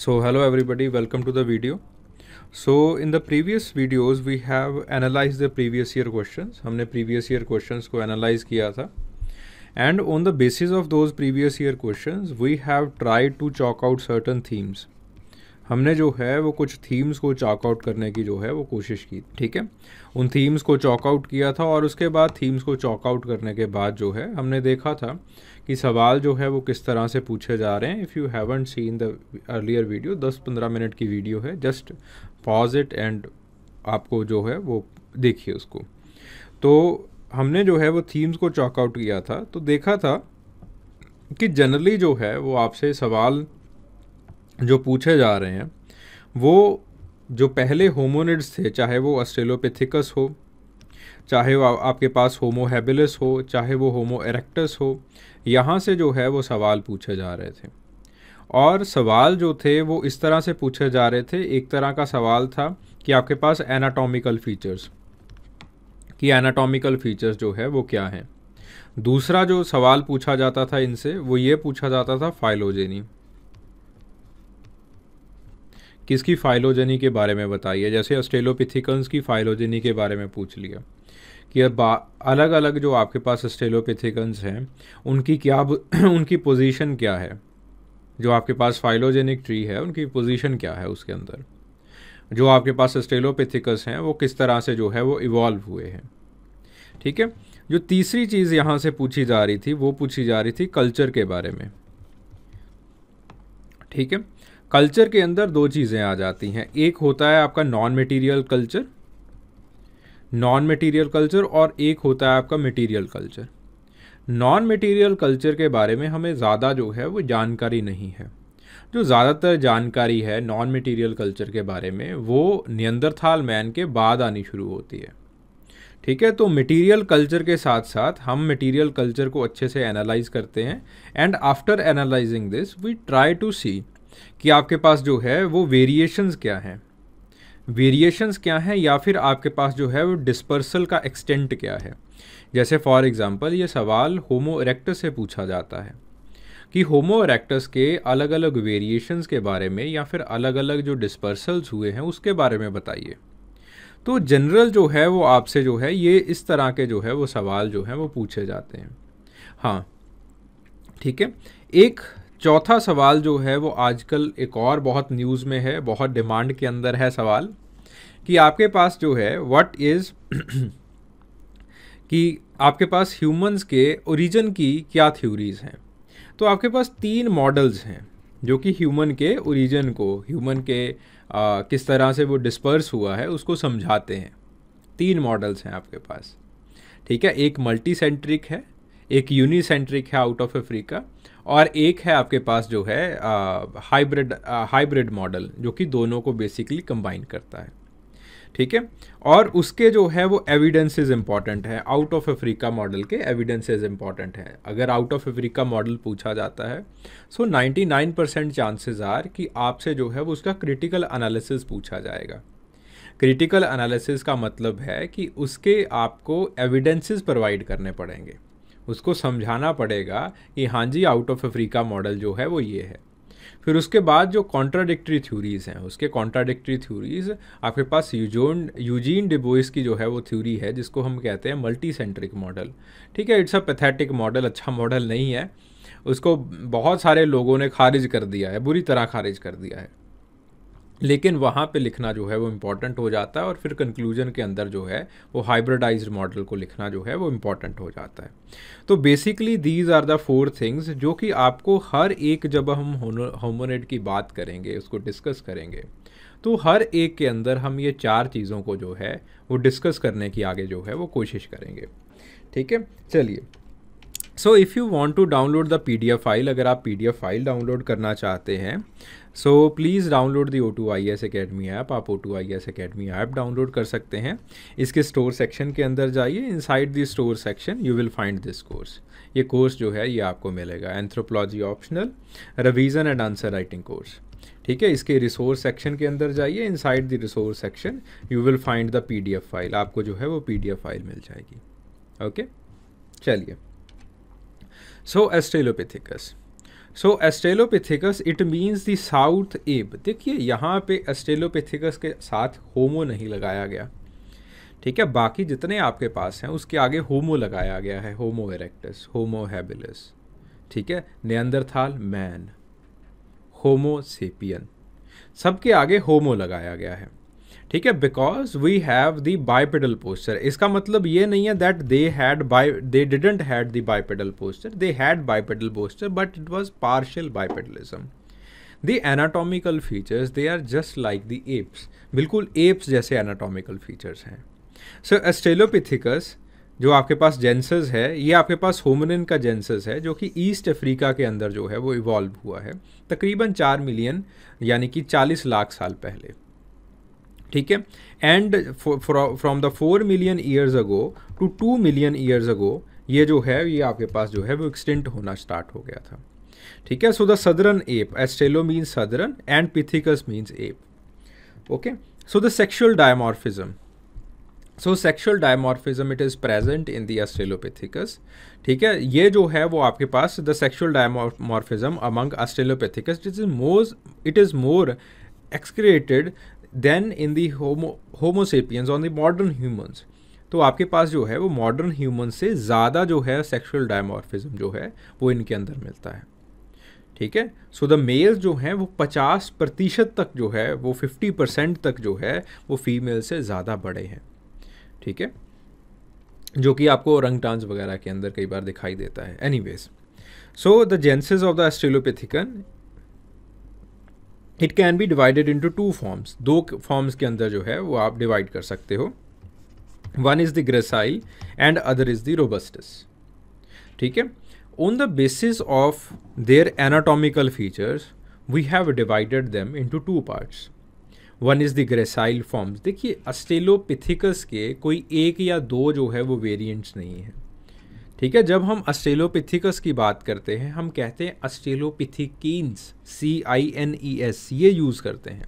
So hello everybody, welcome to the video. So in the previous videos we have analyzed the previous year questions. हमने previous year questions को analyze किया था. And on the basis of those previous year questions we have tried to chalk out certain themes. हमने जो है वो कुछ themes को चॉक आउट करने की जो है वो कोशिश की ठीक है उन थीम्स को चॉक आउट किया था और उसके बाद थीम्स को चॉक आउट करने के बाद जो है हमने देखा था कि सवाल जो है वो किस तरह से पूछे जा रहे हैं if you haven't seen the earlier video दस पंद्रह मिनट की वीडियो है जस्ट पॉज इट एंड आपको जो है वो देखिए उसको तो हमने जो है वो थीम्स को चॉकआउट किया था तो देखा था कि जनरली जो है वो आपसे सवाल जो पूछे जा रहे हैं वो जो पहले होमोनिड्स थे चाहे वो ऑस्ट्रेलोपिथिकस हो चाहे वो आपके पास होमो हैबिलस हो चाहे वो होमो एरेक्टस हो यहाँ से जो है वो सवाल पूछे जा रहे थे और सवाल जो थे वो इस तरह से पूछे जा रहे थे एक तरह का सवाल था कि आपके पास एनाटॉमिकल फ़ीचर्स कि एनाटॉमिकल फ़ीचर्स जो है वो क्या हैं दूसरा जो सवाल पूछा जाता था इनसे वो ये पूछा जाता था फाइलोजेनी किसकी फाइलोजेनी के बारे में बताइए जैसे ऑस्ट्रेलोपिथिकन्स की फाइलोजेनी के बारे में पूछ लिया कि अब अलग अलग जो आपके पास स्टेलोपिथिकन्स हैं उनकी क्या उनकी पोजीशन क्या है जो आपके पास फाइलोजेनिक ट्री है उनकी पोजीशन क्या है उसके अंदर जो आपके पास स्टेलोपिथिकस हैं वो किस तरह से जो है वो इवॉल्व हुए हैं ठीक है जो तीसरी चीज़ यहाँ से पूछी जा रही थी वो पूछी जा रही थी कल्चर के बारे में ठीक है कल्चर के अंदर दो चीज़ें आ जाती हैं एक होता है आपका non material culture non material culture और एक होता है आपका material culture non material culture के बारे में हमें ज़्यादा जो है वो जानकारी नहीं है जो ज़्यादातर जानकारी है नॉन मटेरियल कल्चर के बारे में वो नियंदरथाल मैन के बाद आनी शुरू होती है ठीक है तो मटेरियल कल्चर के साथ साथ हम मटेरियल कल्चर को अच्छे से एनालाइज करते हैं and after analysing this we try to see कि आपके पास जो है वो वेरिएशंस क्या हैं वेरिएशंस क्या हैं या फिर आपके पास जो है वो डिस्पर्सल का एक्सटेंट क्या है जैसे फॉर एग्जांपल ये सवाल होमो इरेक्टस से पूछा जाता है कि होमो इरेक्टस के अलग अलग वेरिएशंस के बारे में या फिर अलग अलग जो डिस्पर्सल्स हुए हैं उसके बारे में बताइए तो जनरल जो है वो आपसे जो है ये इस तरह के जो है वो सवाल जो है वो पूछे जाते हैं हाँ ठीक है एक चौथा सवाल जो है वो आजकल एक और बहुत न्यूज़ में है बहुत डिमांड के अंदर है सवाल कि आपके पास जो है व्हाट इज़ कि आपके पास ह्यूमंस के ओरिजिन की क्या थ्योरीज़ हैं तो आपके पास तीन मॉडल्स हैं जो कि ह्यूमन के ओरिजिन को ह्यूमन के आ, किस तरह से वो डिस्पर्स हुआ है उसको समझाते हैं तीन मॉडल्स हैं आपके पास ठीक है एक मल्टी सेंट्रिक है एक यूनिसेंट्रिक है आउट ऑफ अफ्रीका और एक है आपके पास जो है हाइब्रिड हाइब्रिड मॉडल जो कि दोनों को बेसिकली कंबाइन करता है ठीक है और उसके जो है वो एविडेंसेस इंपॉर्टेंट है आउट ऑफ अफ्रीका मॉडल के एविडेंसेस इंपॉर्टेंट हैं अगर आउट ऑफ अफ्रीका मॉडल पूछा जाता है सो 99 परसेंट चांसेज आर कि आपसे जो है वो उसका क्रिटिकल एनालिसिस पूछा जाएगा क्रिटिकल एनालिसिस का मतलब है कि उसके आपको एविडेंसेस प्रोवाइड करने पड़ेंगे उसको समझाना पड़ेगा कि हाँ जी आउट ऑफ अफ्रीका मॉडल जो है वो ये है फिर उसके बाद जो कॉन्ट्राडिक्टरी थ्योरीज हैं उसके कॉन्ट्राडिक्टरी थ्योरीज आपके पास यूजोन यूजीन डिबोइस की जो है वो थ्योरी है जिसको हम कहते हैं मल्टी सेंट्रिक मॉडल ठीक है इट्स अ पैथेटिक मॉडल अच्छा मॉडल नहीं है उसको बहुत सारे लोगों ने खारिज कर दिया है बुरी तरह खारिज कर दिया है लेकिन वहाँ पे लिखना जो है वो इम्पॉर्टेंट हो जाता है और फिर कंक्लूजन के अंदर जो है वो हाइब्रिडाइज मॉडल को लिखना जो है वो इम्पॉर्टेंट हो जाता है तो basically these are the four things जो कि आपको हर एक जब हम होमोनेट की बात करेंगे उसको डिस्कस करेंगे तो हर एक के अंदर हम ये चार चीज़ों को जो है वो डिस्कस करने की आगे जो है वो कोशिश करेंगे ठीक है चलिए so if you want to download the P D F file अगर आप P D F file download करना चाहते हैं so please download the O two I S academy app आप O two I S academy app download कर सकते हैं इसके स्टोर सेक्शन के अंदर जाइए inside the store section you will find this course ये कोर्स जो है ये आपको मिलेगा anthropology optional revision and answer writing course ठीक है इसके रिसोर्स सेक्शन के अंदर जाइए inside the resource section you will find the P D F file आपको जो है वो पी डी एफ फाइल मिल जाएगी ओके चलिए so australopithecus so australopithecus it means the south ape देखिए यहाँ पे एस्टेलोपिथिकस के साथ होमो नहीं लगाया गया ठीक है बाकी जितने आपके पास हैं उसके आगे होमो लगाया गया है होमो एरेक्टस होमो हैबिलस ठीक है नेंदरथाल मैन होमो सेपियन सबके आगे होमो लगाया गया है ठीक है because we have the bipedal posture इसका मतलब ये नहीं है that they had by they didn't had the bipedal posture they had bipedal posture but it was partial bipedalism the anatomical features they are just like the apes बिल्कुल apes जैसे anatomical features हैं so एस्टेलोपिथिकस जो आपके पास जेंसेस है ये आपके पास होमनिन का जेंसेस है जो कि ईस्ट अफ्रीका के अंदर जो है वो इवॉल्व हुआ है तकरीबन चार मिलियन यानी कि चालीस लाख साल पहले ठीक है and from the four million years ago to two million years ago ये जो है ये आपके पास जो है वो एक्सटेंट होना स्टार्ट हो गया था ठीक है so the southern ape australo means southern and pithecus means ape okay so the sexual dimorphism so sexual dimorphism it is present in the australopithecus ठीक है ये जो है वो आपके पास the sexual dimorphism among australopithecus it is more it is more exaggerated than in the homo homo sapiens on the modern humans तो आपके पास जो है वो मॉडर्न ह्यूमन से ज़्यादा जो है सेक्सुअल डायमॉर्फिज्म जो है वो इनके अंदर मिलता है ठीक है सो द मेल्स जो हैं वो 50 प्रतिशत तक जो है वो 50 परसेंट तक जो है वो फीमेल से ज़्यादा बड़े हैं ठीक है जो कि आपको रंग टांस वगैरह के अंदर कई बार दिखाई देता है anyways so the genuses of the australopithecine it can be divided into two forms दो फॉर्म्स के अंदर जो है वो आप डिवाइड कर सकते हो one is the gracile and other is the robustus ठीक है on the basis of their anatomical features we have divided them into two parts one is the gracile forms देखिए अस्टेलोपिथिकस के कोई एक या दो जो है वो वेरियंट्स नहीं है ठीक है जब हम ऑस्ट्रेलोपिथिकस की बात करते हैं हम कहते हैं australopithecines C I N E S ये यूज़ करते हैं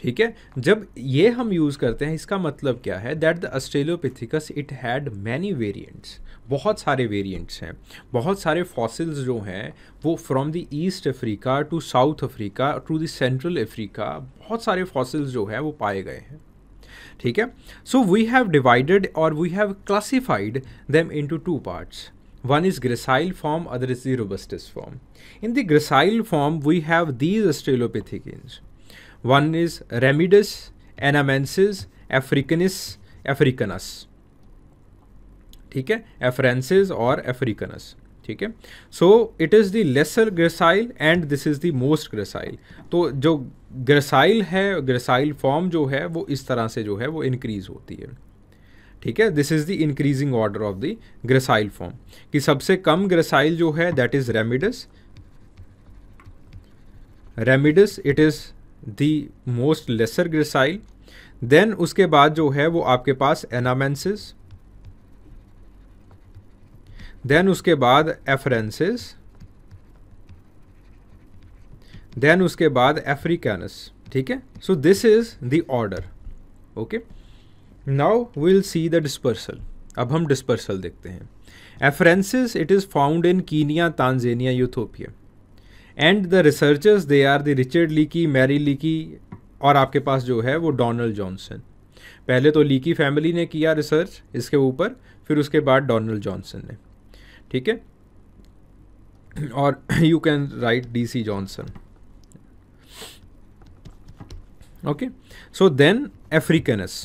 ठीक है जब ये हम यूज़ करते हैं इसका मतलब क्या है that the australopithecus it had many variants बहुत सारे वेरियंट्स हैं बहुत सारे फॉसिल्स जो हैं वो from the East Africa to South Africa to the Central Africa बहुत सारे फॉसिल्स जो हैं वो पाए गए हैं ठीक है सो वी हैव डिवाइडेड और we have classified them into two parts one is gracile form other is the robustus form in the gracile form we have these australopithecines one is ramidus anamensis africanus africanus ठीक है एफ्रेंसिस और ठीक है so it is the lesser gracile and this is the most gracile तो जो gracile है gracile form जो है वो इस तरह से जो है वो इंक्रीज होती है ठीक है this is the increasing order of the gracile form कि सबसे कम ग्रेसाइल जो है that is ramidus ramidus it is the most lesser gracile then उसके बाद जो है वो आपके पास एनामेंसिस देन उसके बाद एफरेंसिस देन उसके बाद एफ्रीकैनस ठीक है so this is the order okay now will see the dispersal अब हम डिस्पर्सल देखते हैं afarensis it is found in Kenya Tanzania Ethiopia and the researchers they are the Richard Leakey Mary Leakey और आपके पास जो है वो डोनल्ड जॉनसन पहले तो लीकी फैमिली ने किया रिसर्च इसके ऊपर फिर उसके बाद डोनल्ड जॉनसन ने ठीक है और you can write D C Johnson okay so then africanus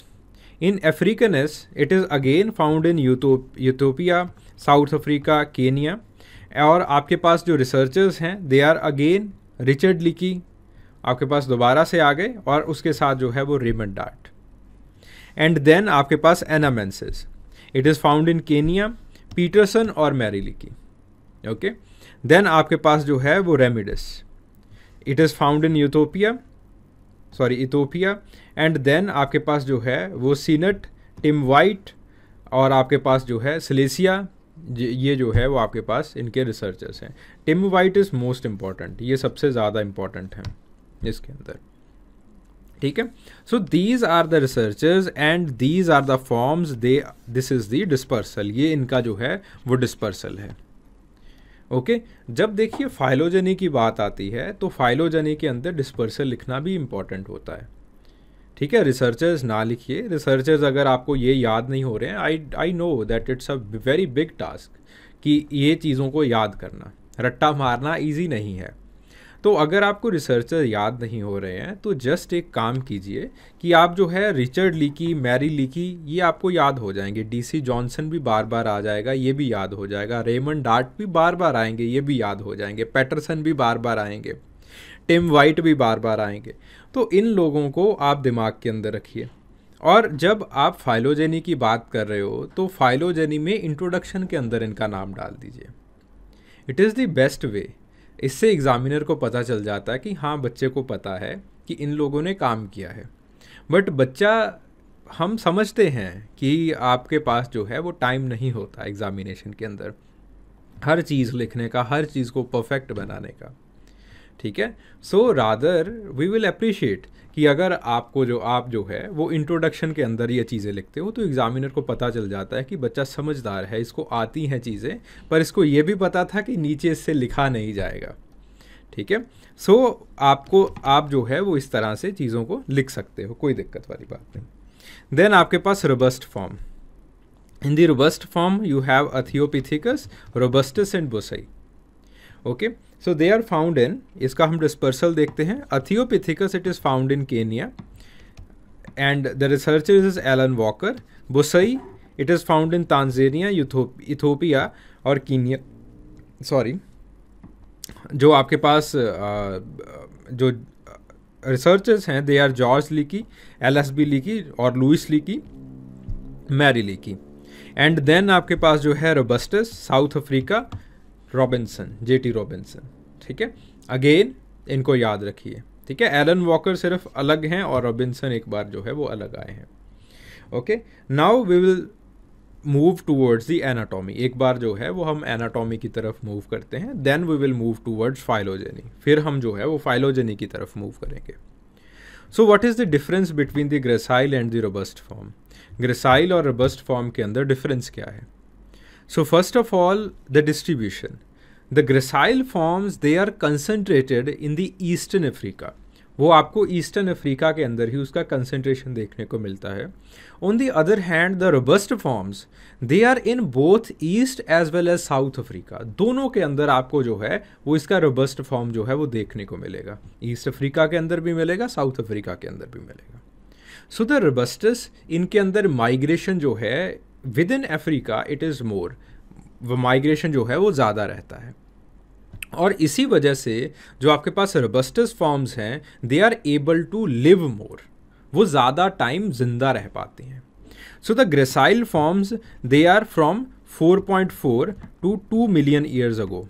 in africanus it is again found in Ethiopia South Africa Kenya और आपके पास जो रिसर्चर्स हैं दे आर अगेन रिचर्ड लिकी आपके पास दोबारा से आ गए और उसके साथ जो है वो रेमन डार्ट एंड देन आपके पास anamensis it is found in Kenya Peterson और मैरिली की ओके देन आपके पास जो है वो ramidus it is found in Ethiopia sorry Ethiopia and then आपके पास जो है वो सीनट टिम वाइट और आपके पास जो है सलेसिया ये जो है वो आपके पास इनके रिसर्चर्स हैं Tim White is most important ये सबसे ज़्यादा इम्पॉर्टेंट हैं इसके अंदर ठीक है so these are the researchers and these are the forms they this is the dispersal ये इनका जो है वो डिस्पर्सल है ओके okay? जब देखिए फाइलोजनी की बात आती है तो फाइलोजनी के अंदर डिस्पर्सल लिखना भी इम्पॉर्टेंट होता है ठीक है रिसर्चर्स ना लिखिए रिसर्चर्स अगर आपको ये याद नहीं हो रहे हैं I I know that it's a very big task कि ये चीज़ों को याद करना रट्टा मारना ईजी नहीं है तो अगर आपको रिसर्चर याद नहीं हो रहे हैं तो जस्ट एक काम कीजिए कि आप जो है रिचर्ड लीकी मैरी लीकी ये आपको याद हो जाएंगे डीसी जॉनसन भी बार बार आ जाएगा ये भी याद हो जाएगा रेमन डार्ट भी बार बार आएंगे ये भी याद हो जाएंगे पैटरसन भी बार बार आएंगे टिम वाइट भी बार बार आएंगे तो इन लोगों को आप दिमाग के अंदर रखिए और जब आप फाइलोजेनी की बात कर रहे हो तो फाइलोजेनी में इंट्रोडक्शन के अंदर इनका नाम डाल दीजिए it is the best way इससे एग्ज़ामिनर को पता चल जाता है कि हाँ बच्चे को पता है कि इन लोगों ने काम किया है बट बच्चा हम समझते हैं कि आपके पास जो है वो टाइम नहीं होता एग्ज़ामिनेशन के अंदर हर चीज़ लिखने का हर चीज़ को परफेक्ट बनाने का ठीक है so rather we will appreciate कि अगर आपको जो आप जो है वो इंट्रोडक्शन के अंदर ये चीज़ें लिखते हो तो एग्ज़ामिनर को पता चल जाता है कि बच्चा समझदार है इसको आती हैं चीज़ें पर इसको ये भी पता था कि नीचे इससे लिखा नहीं जाएगा ठीक है सो आपको आप जो है वो इस तरह से चीज़ों को लिख सकते हो कोई दिक्कत वाली बात नहीं देन आपके पास robust form in the robust form you have aethiopithecus robustus and boisei okay okay? So they are found in इसका हम डिस्पर्सल देखते हैं aethiopithecus it is found in Kenya and the researcher is Alan Walker boisei it is found in Tanzania Ethiopia और Kenya sorry जो आपके पास जो researchers हैं they are George Leakey L S B Leakey और Louis Leakey Mary leaky and then आपके पास जो है robustus South Africa Robinson J T Robinson ठीक है अगेन इनको याद रखिए ठीक है एलन वॉकर सिर्फ अलग हैं और रॉबिन्सन एक बार जो है वो अलग आए हैं okay now we will move towards the anatomy एक बार जो है वो हम एनाटॉमी की तरफ मूव करते हैं then we will move towards phylogeny फिर हम जो है वो फाइलोजेनी की तरफ मूव करेंगे so what is the difference between the gracile and the robust form gracile और रोबस्ट फॉर्म के अंदर डिफरेंस क्या है So first of all, the distribution. The gracile forms, they are concentrated in the Eastern Africa. वो आपको eastern Africa के अंदर ही उसका कंसनट्रेशन देखने को मिलता है on the other hand the robust forms they are in both East as well as South Africa दोनों के अंदर आपको जो है वो इसका रोबस्ट फॉर्म जो है वो देखने को मिलेगा ईस्ट अफ्रीका के अंदर भी मिलेगा साउथ अफ्रीका के अंदर भी मिलेगा सो द रोबस्टस इनके अंदर माइग्रेशन जो है within Africa it is more migration जो है वो ज़्यादा रहता है और इसी वजह से जो आपके पास रबस्टस फॉर्म्स हैं they are able to live more वो ज़्यादा टाइम जिंदा रह पाती हैं so the gracile forms they are from 4.4 to 2 million years ago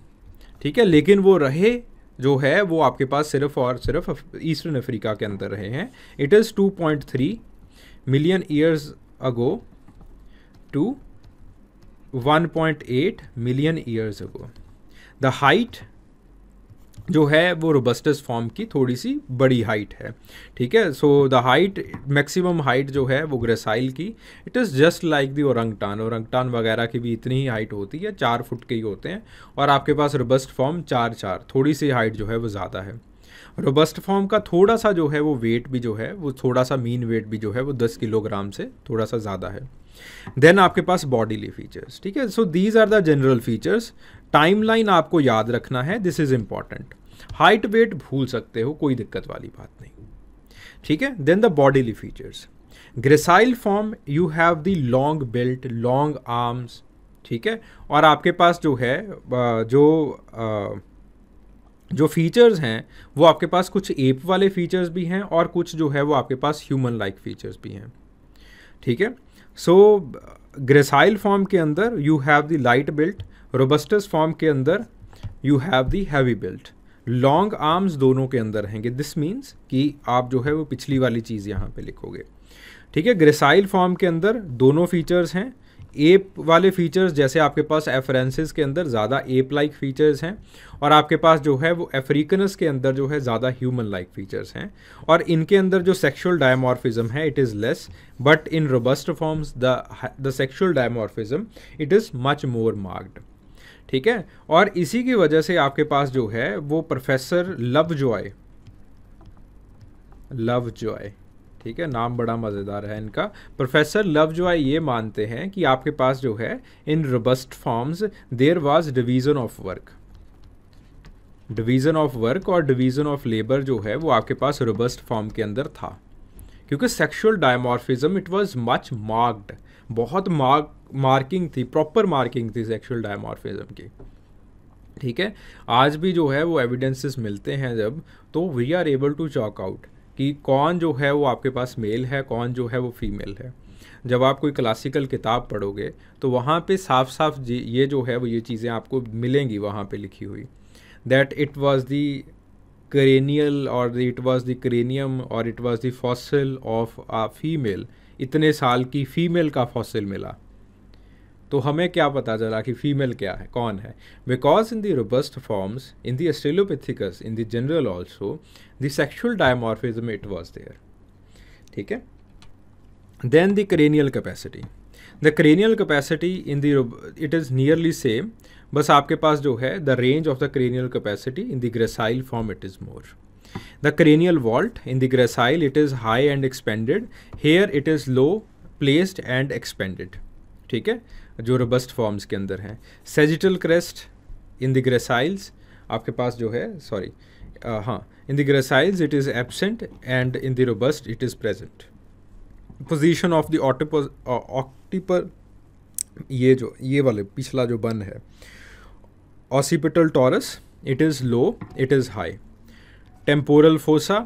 ठीक है लेकिन वो रहे जो है वो आपके पास सिर्फ और सिर्फ ईस्टर्न अफ्रीका के अंदर रहे हैं it is 2.3 million years ago to 1.8 million years ago the height जो है वो रोबस्टस फॉर्म की थोड़ी सी बड़ी हाइट है ठीक है so the height maximum height जो है वो ग्रेसाइल की it is just like the orangutan orangutan वगैरह की भी इतनी ही हाइट होती है चार फुट के ही होते हैं और आपके पास रोबस्ट फॉर्म चार चार थोड़ी सी हाइट जो है वो ज़्यादा है रोबस्ट फॉर्म का थोड़ा सा जो है वो वेट भी जो है वो थोड़ा सा मीन वेट भी जो है वो दस किलोग्राम से थोड़ा सा ज़्यादा है देन आपके पास बॉडीली फीचर्स ठीक है so these are the general features timeline आपको याद रखना है this is important height weight भूल सकते हो कोई दिक्कत वाली बात नहीं ठीक है then the bodily features gracile form you have the long belt long arms ठीक है और आपके पास जो है जो जो फीचर्स हैं वो आपके पास कुछ एप वाले फीचर्स भी हैं और कुछ जो है वो आपके पास ह्यूमन लाइक फीचर्स भी हैं ठीक है सो ग्रेसाइल फॉर्म के अंदर you have the light belt robustus form के अंदर you have the heavy belt long arms दोनों के अंदर रहेंगे दिस मीन्स कि आप जो है वो पिछली वाली चीज़ यहाँ पे लिखोगे ठीक है ग्रेसाइल फॉर्म के अंदर दोनों फीचर्स हैं एप वाले फीचर्स जैसे आपके पास एफरेंसिस के अंदर ज़्यादा एप लाइक फीचर्स हैं और आपके पास जो है वो एफ्रीकनस के अंदर जो है ज़्यादा ह्यूमन लाइक फीचर्स हैं और इनके अंदर जो सेक्शुअल डायमॉर्फिज्म है it is less but in robust forms the the sexual dimorphism it is much more marked ठीक है और इसी की वजह से आपके पास जो है वो professor Lovejoy Lovejoy ठीक है नाम बड़ा मज़ेदार है इनका प्रोफेसर लव जो है ये मानते हैं कि आपके पास जो है in robust forms there was division of work division of work और डिवीज़न ऑफ लेबर जो है वो आपके पास रोबस्ट फॉर्म के अंदर था क्योंकि sexual dimorphism it was much marked बहुत मार्क मार्किंग थी प्रॉपर मार्किंग थी सेक्शुअल डायमॉर्फिज्म की ठीक है आज भी जो है वो एविडेंसेस मिलते हैं जब तो we are able to chalk out कि कौन जो है वो आपके पास मेल है कौन जो है वो फीमेल है जब आप कोई क्लासिकल किताब पढ़ोगे तो वहाँ पे साफ साफ ये जो है वो ये चीज़ें आपको मिलेंगी वहाँ पे लिखी हुई that it was the cranial और इट वॉज़ द करेनियम और it was the fossil of a female इतने साल की फीमेल का फॉसिल मिला तो हमें क्या पता चला कि फीमेल क्या है कौन है because in the robust forms in the Australopithecus in the general also the sexual dimorphism it was there ठीक है then the cranial capacity the cranial capacity in the it is nearly same बस आपके पास जो है the range of the cranial capacity in the gracile form it is more the cranial vault in the gracile it is high and expanded here it is low placed and expanded ठीक है जो robust forms के अंदर हैं sagittal crest in the graciles आपके पास जो है सॉरी हाँ in the graciles it is absent and in the robust it is present position of the occiput ये जो ये वाले पिछला जो बन है occipital torus it is low it is high temporal fossa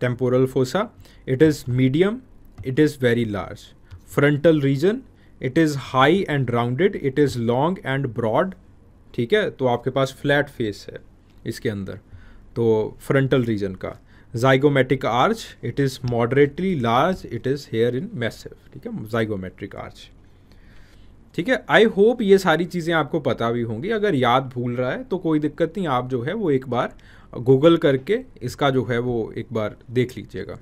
temporal fossa it is medium it is very large frontal region it is high and rounded it is long and broad ठीक है तो आपके पास flat face है इसके अंदर तो frontal region का zygomatic arch it is moderately large it is here in massive ठीक है जाइगोमेट्रिक आर्च ठीक है आई होप ये सारी चीज़ें आपको पता भी होंगी अगर याद भूल रहा है तो कोई दिक्कत नहीं आप जो है वो एक बार गूगल करके इसका जो है वो एक बार देख लीजिएगा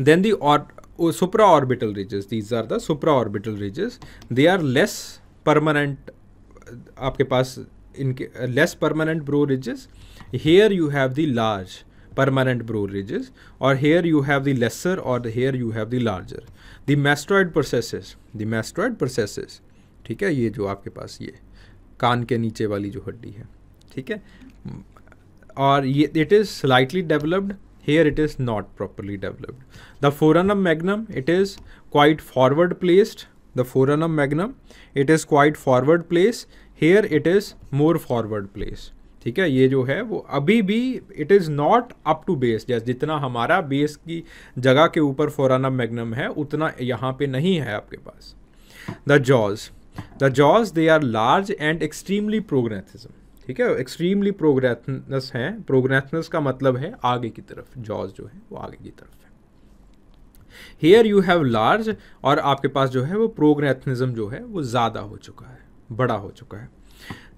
then the supraorbital ridges these are the supraorbital ridges they are less permanent आपके पास इनके less permanent brow ridges here you have the large permanent brow ridges और here you have the lesser और here you have the larger the mastoid processes the mastoid processes ठीक है ये जो आपके पास ये कान के नीचे वाली जो हड्डी है ठीक है और ये it is slightly developed here it is not properly developed. The foramen magnum, it is quite forward placed. The foramen magnum, it is quite forward placed. Here it is more forward placed. ठीक है ये जो है वो अभी भी it is not up to base जैसे जितना हमारा बेस की जगह के ऊपर फोराना मैग्नम है उतना यहाँ पे नहीं है आपके पास the jaws the jaws they are large and extremely prognathism ठीक है एक्सट्रीमली प्रोग्रेथनस है प्रोग्रेथनस का मतलब है आगे की तरफ जॉज जो है वो आगे की तरफ है हेयर यू हैव लार्ज और आपके पास जो है वो प्रोग्रेथनिज्म जो है वो ज़्यादा हो चुका है बड़ा हो चुका है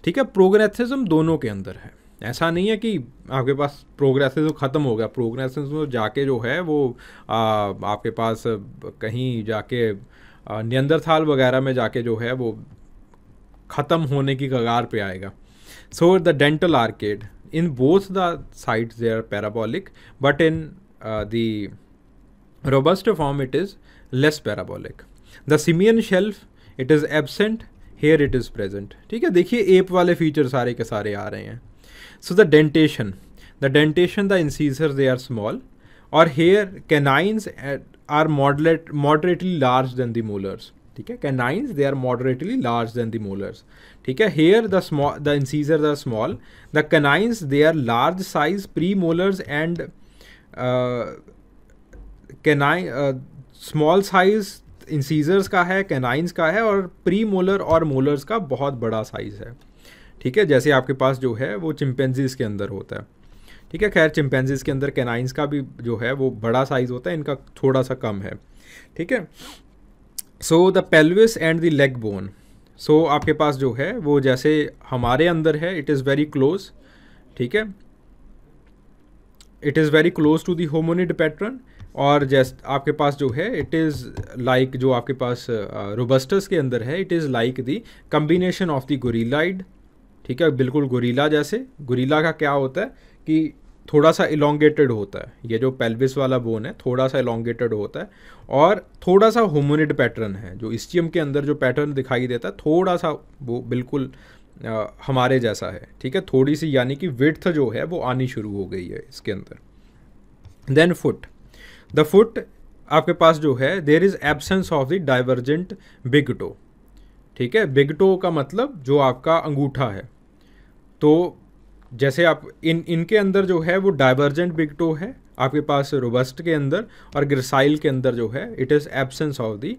ठीक है प्रोग्रेथनिज्म दोनों के अंदर है ऐसा नहीं है कि आपके पास प्रोग्रेसिव ख़त्म हो गया प्रोग्रेसिव जाके जो है वो आ, आपके पास कहीं जाके नियंदरथाल वगैरह में जाके जो है वो ख़त्म होने की कगार पे आएगा So the dental arcade in both the sides they are parabolic, but in uh, the robust form it is less parabolic. The simian shelf it is absent, here it is present. ठीक है देखिए ape वाले features सारे के सारे आ रहे हैं. So the dentation, the dentation, the incisors they are small, or here canines uh, are moderate, moderately large than the molars. ठीक है canines they are moderately large then the molars ठीक है here the small the incisor the small the canines they are large size premolars and canine small size incisors का है canines का है और pre molar और molars का बहुत बड़ा साइज़ है ठीक है जैसे आपके पास जो है वो चिंपेंजीज के अंदर होता है ठीक है खैर चिंपेंजीज के अंदर कैनाइंस का भी जो है वो बड़ा साइज़ होता है इनका थोड़ा सा कम है ठीक है so the pelvis and the leg bone so आपके पास जो है वो जैसे हमारे अंदर है इट इज़ वेरी क्लोज ठीक है it is very close to the hominid pattern और जैस आपके पास जो है इट इज़ लाइक जो आपके पास रोबस्टस uh, के अंदर है it is like the combination of the gorilloid ठीक है बिल्कुल गोरीला जैसे गोरीला का क्या होता है कि थोड़ा सा इलोंगेटेड होता है ये जो पेल्विस वाला बोन है थोड़ा सा इलोंगेटेड होता है और थोड़ा सा होमोनिड पैटर्न है जो इस्टियम के अंदर जो पैटर्न दिखाई देता है थोड़ा सा वो बिल्कुल आ, हमारे जैसा है ठीक है थोड़ी सी यानी कि विथ जो है वो आनी शुरू हो गई है इसके अंदर देन फुट द फुट आपके पास जो है there is absence of the divergent big toe ठीक है बिग टो का मतलब जो आपका अंगूठा है तो जैसे आप इन इनके अंदर जो है वो डाइवर्जेंट बिग टो है आपके पास रोबस्ट के अंदर और ग्रिसाइल के अंदर जो है it is absence of the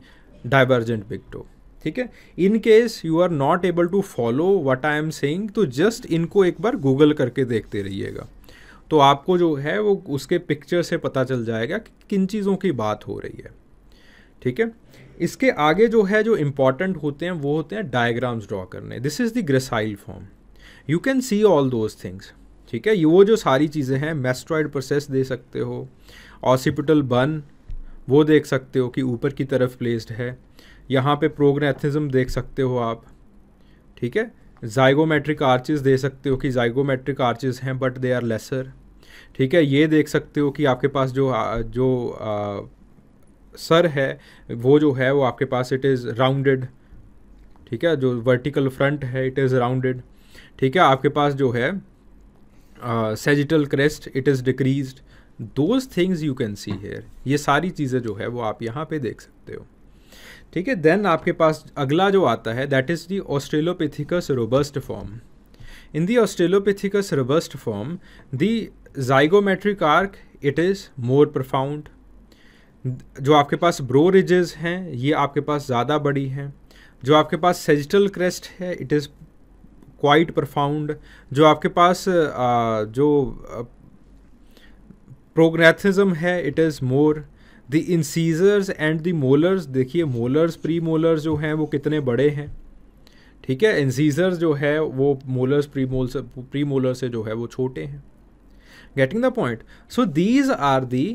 divergent big toe ठीक है in case you are not able to follow what I am saying तो जस्ट इनको एक बार गूगल करके देखते रहिएगा तो आपको जो है वो उसके पिक्चर से पता चल जाएगा कि किन चीज़ों की बात हो रही है ठीक है इसके आगे जो है जो इम्पॉर्टेंट होते हैं वो होते हैं डायग्राम्स ड्रॉ करने this is the gracile form you can see all those things ठीक है ये वो जो सारी चीज़ें हैं मेस्ट्रॉइड प्रोसेस दे सकते हो ऑसिपिटल बन वो देख सकते हो कि ऊपर की तरफ प्लेस्ड है यहाँ पे प्रोग्रेथिज्म देख सकते हो आप ठीक है जाइगोमेट्रिक आर्चेस दे सकते हो कि जाइगोमेट्रिक आर्चेस हैं बट दे आर लेसर ठीक है ये देख सकते हो कि आपके पास जो जो आ, सर है वो जो है वो आपके पास इट इज़ राउंडेड ठीक है जो वर्टिकल फ्रंट है इट इज़ राउंडेड ठीक है आपके पास जो है sagittal crest it is decrease those things you can see here ये सारी चीज़ें जो है वो आप यहाँ पे देख सकते हो ठीक है देन आपके पास अगला जो आता है that is the Australopithecus robust form in the Australopithecus robust form the zygomatic arch it is more profound जो आपके पास ब्रो रिजेज हैं ये आपके पास ज़्यादा बड़ी हैं जो आपके पास सेजिटल क्रेस्ट है इट इज़ क्वाइट प्रफाउंड जो आपके पास जो प्रोग्रेथिज्म है it is more the incisors and the molars देखिए मोलर्स प्री मोलर्स जो हैं वो कितने बड़े हैं ठीक है इंसीजर्स जो है वो molars pre mol premolar से जो है वो छोटे हैं getting the point so these are the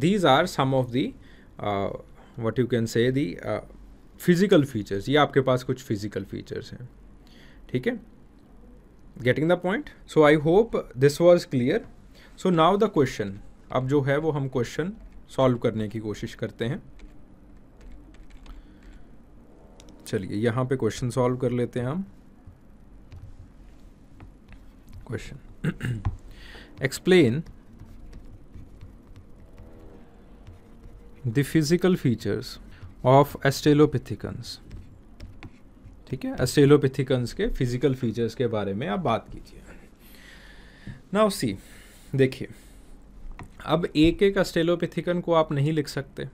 these are some of the what you can say the physical features ये आपके पास कुछ फिज़िकल फीचर्स हैं ठीक है getting the point so I hope this was clear so now the question अब जो है वो हम क्वेश्चन सॉल्व करने की कोशिश करते हैं चलिए यहां पे क्वेश्चन सॉल्व कर लेते हैं हम question explain the physical features of australopithecines ठीक है एस्टेलोपिथिकन्स के फिजिकल फीचर्स के बारे में आप बात कीजिए नाउ सी देखिए अब एक एक अस्टेलोपिथिकन को आप नहीं लिख सकते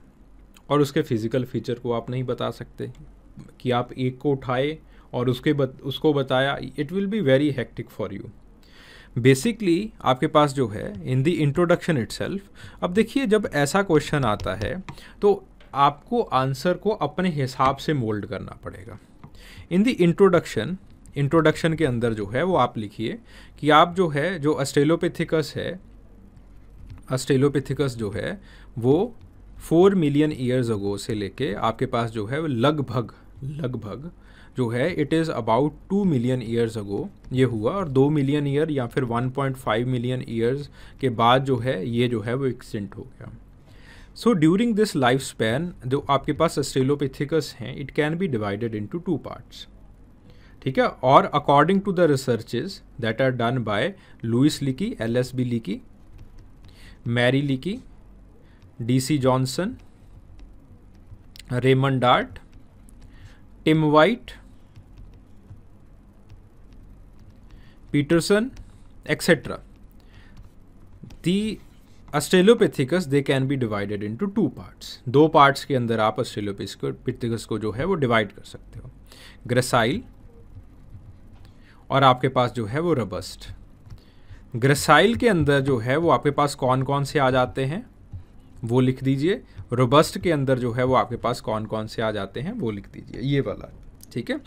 और उसके फिजिकल फीचर को आप नहीं बता सकते कि आप एक को उठाए और उसके बत, उसको बताया it will be very hectic for you basically आपके पास जो है इन द इंट्रोडक्शन इट अब देखिए जब ऐसा क्वेश्चन आता है तो आपको आंसर को अपने हिसाब से मोल्ड करना पड़ेगा इन द इंट्रोडक्शन इंट्रोडक्शन के अंदर जो है वो आप लिखिए कि आप जो है जो अस्टेलोपेथिकस है अस्टेलोपेथिकस जो है वो फोर मिलियन ईयर्स अगो से लेके आपके पास जो है लगभग लगभग जो है it is about two million years ago ये हुआ और दो मिलियन ईयर या फिर one point five million years के बाद जो है ये जो है वो एक्सटेंट हो गया so during this life span जो आपके पास ऑस्ट्रेलोपिथिकस हैं it can be divided in two parts ठीक है और according to the researches that are done by Louis Leakey L S B Leakey Mary Leakey D C Johanson Raymond Dart Tim White Peterson etcetera the Australopithecus they can be divided into two parts दो पार्ट्स के अंदर आप अस्ट्रेलोपेथिकस को जो है वो divide कर सकते हो ग्रेसाइल और आपके पास जो है वो रबस्ट ग्रेसाइल के अंदर जो है वो आपके पास कौन कौन से आ जाते हैं वो लिख दीजिए रोबस्ट के अंदर जो है वो आपके पास कौन कौन से आ जाते हैं वो लिख दीजिए ये वाला ठीक है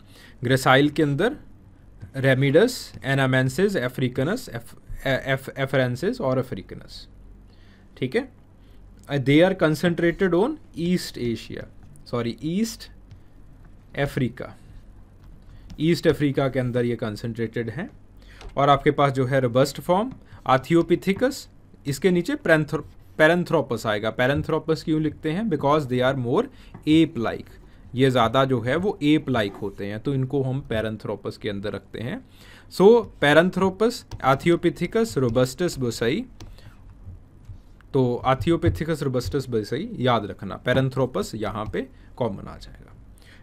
ग्रेसाइल के अंदर रेमिडस एनामेंसिस एफ्रीकनस एफ एफ एफरेंसिस और अफ्रीकनस ठीक है they are concentrated on East Asia sorry East Africa East Africa के अंदर ये कंसनट्रेटेड हैं और आपके पास जो है रबस्ट फॉर्म आथियोपिथिकस इसके नीचे पैरेंथ्रोपस आएगा पैरेंथ्रोपस क्यों लिखते हैं because they are more ape like ये ज़्यादा जो है वो एप लाइक होते हैं तो इनको हम पैरेंथ्रोपस के अंदर रखते हैं सो पैरेंथ्रोपस आथियोपिथिकस रोबस्टस बोसई तो आथियोपेथिकस रोबस्टस वैसे ही याद रखना पैरेंथ्रोपस यहाँ पे कॉमन आ जाएगा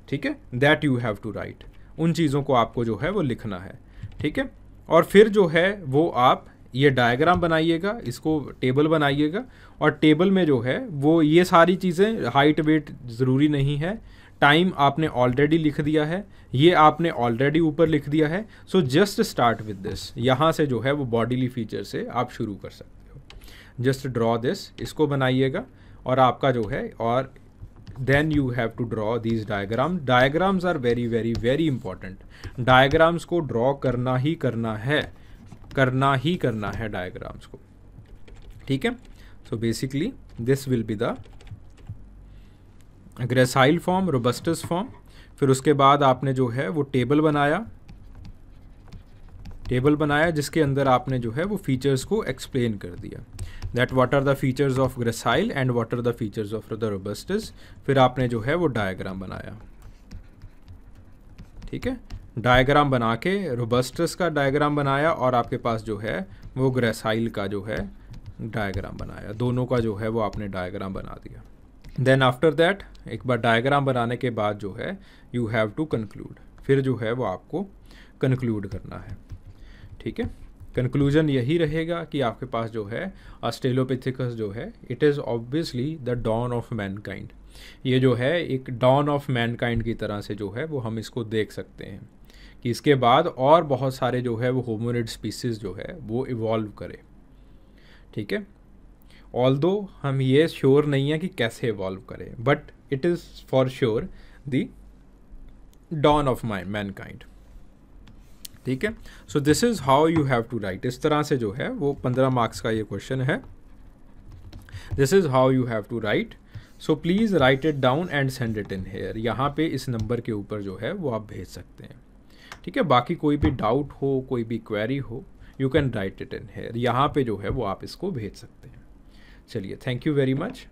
ठीक है that you have to write उन चीज़ों को आपको जो है वो लिखना है ठीक है और फिर जो है वो आप ये डायग्राम बनाइएगा इसको टेबल बनाइएगा और टेबल में जो है वो ये सारी चीज़ें हाइट वेट ज़रूरी नहीं है टाइम आपने ऑलरेडी लिख दिया है ये आपने ऑलरेडी ऊपर लिख दिया है so just start with this यहाँ से जो है वो बॉडीली फीचर से आप शुरू कर सकते जस्ट ड्रॉ दिस इसको बनाइएगा और आपका जो है और then you have to draw these diagram diagrams are very very very important diagrams को ड्रॉ करना ही करना है करना ही करना है डायग्राम्स को ठीक है so basically this will be the gracile form robustus form फिर उसके बाद आपने जो है वो टेबल बनाया टेबल बनाया जिसके अंदर आपने जो है वो फीचर्स को एक्सप्लेन कर दिया that what are the features of gracile and what are the features of the robustus फिर आपने जो है वो डायग्राम बनाया ठीक है डायग्राम बना के रोबस्टस का डायग्राम बनाया और आपके पास जो है वो ग्रेसाइल का जो है डायग्राम बनाया दोनों का जो है वो आपने डायग्राम बना दिया देन आफ्टर दैट एक बार डायग्राम बनाने के बाद जो है यू हैव टू कंक्लूड फिर जो है वो आपको कंक्लूड करना है ठीक है कंक्लूजन यही रहेगा कि आपके पास जो है ऑस्ट्रेलोपिथिकस जो है it is obviously the dawn of mankind ये जो है एक डॉन ऑफ मैनकाइंड की तरह से जो है वो हम इसको देख सकते हैं कि इसके बाद और बहुत सारे जो है वो होमोनिड स्पीसीज जो है वो इवॉल्व करे ठीक है ऑल दो हम ये श्योर नहीं है कि कैसे इवॉल्व करें but it is for sure the dawn of my mankind ठीक है so this is how you have to write इस तरह से जो है वो पंद्रह मार्क्स का ये क्वेश्चन है this is how you have to write so please write it down and send it in here यहाँ पे इस नंबर के ऊपर जो है वो आप भेज सकते हैं ठीक है बाकी कोई भी डाउट हो कोई भी क्वेरी हो you can write it in here यहाँ पे जो है वो आप इसको भेज सकते हैं चलिए थैंक यू वेरी मच